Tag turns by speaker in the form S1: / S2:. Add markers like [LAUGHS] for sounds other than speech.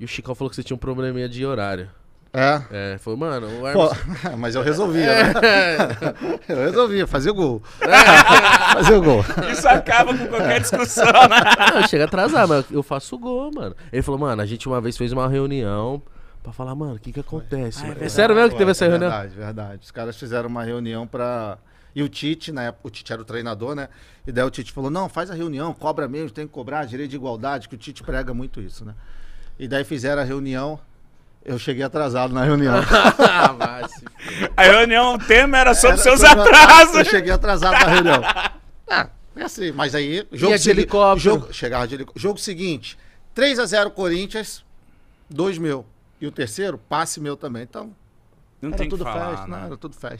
S1: E o Chicão falou que você tinha um probleminha de horário. É? É, foi, mano, o Armas... Pô, [LAUGHS] mas eu resolvia, é. né? [LAUGHS] Eu resolvia, fazia o gol. Fazer é. [LAUGHS] fazia o gol. Isso acaba com qualquer discussão, né? Não, chega a atrasar, mas eu faço o gol, mano. Ele falou, mano, a gente uma vez fez uma reunião pra falar, mano, o que que acontece? Ah, é Sério mesmo que teve essa é reunião? Verdade,
S2: verdade. Os caras fizeram uma reunião pra... E o Tite, na época, o Tite era o treinador, né? E daí o Tite falou, não, faz a reunião, cobra mesmo, tem que cobrar, direito de igualdade, que o Tite prega muito isso, né? E daí fizeram a reunião. Eu cheguei atrasado na reunião. [LAUGHS] Ah, a reunião, o tema era sobre era, seus atrasos. Eu cheguei atrasado na reunião. Ah, é assim, mas aí. Jogo é de helicóptero. Jogo, chegava de helicóptero. Jogo seguinte: 3x0 Corinthians, 2 meu. E o terceiro, passe meu também. Então. Não era tem tudo que falar, né? era tudo festa.